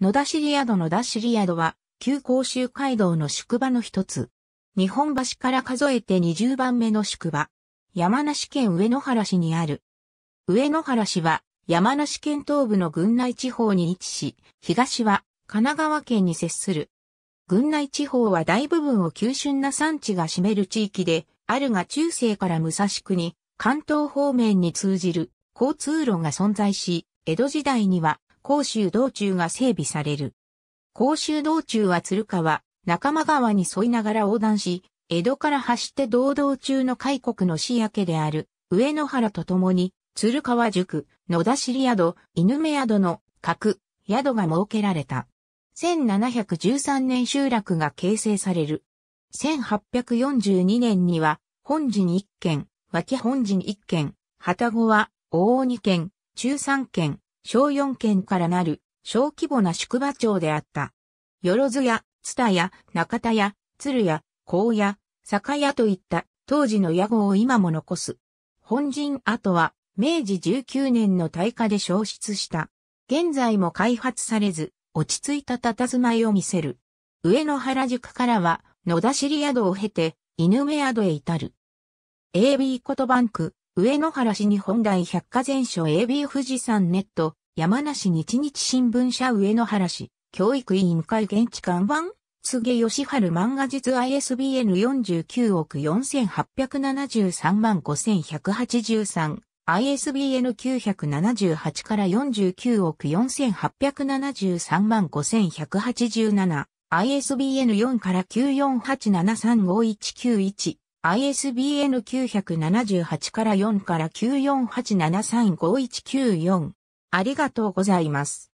野田シリアド野田シリアドは、旧甲州街道の宿場の一つ。日本橋から数えて20番目の宿場。山梨県上野原市にある。上野原市は、山梨県東部の群内地方に位置し、東は神奈川県に接する。群内地方は大部分を急峻な産地が占める地域で、あるが中世から武蔵国、関東方面に通じる交通路が存在し、江戸時代には甲州道中が整備される。甲州道中は鶴川、仲間川に沿いながら横断し、江戸から走って道道中の開国の市明けである、上野原と共に、鶴川塾、野田尻宿、犬目宿の各宿が設けられた。1713年集落が形成される。1842年には、本陣1軒、脇本陣1軒、旗子は、大二軒、県、中三県、小四県からなる小規模な宿場町であった。よろずや、つたや、中田や、鶴や、高や、酒屋といった当時の屋号を今も残す。本陣跡は明治19年の大火で消失した。現在も開発されず、落ち着いた佇まいを見せる。上野原宿からは野田尻宿を経て、犬目宿へ至る。AB コトバンク、上野原市日本大百科全書 AB 富士山ネット、山梨日日新聞社上野原市、教育委員会現地看板、菅義春漫画実 ISBN 49億4873万5183、ISBN 978から49億4873万5187、ISBN 4から9 4 8 7 3 5 1 9 1 ISBN 978から4から948735194。ありがとうございます。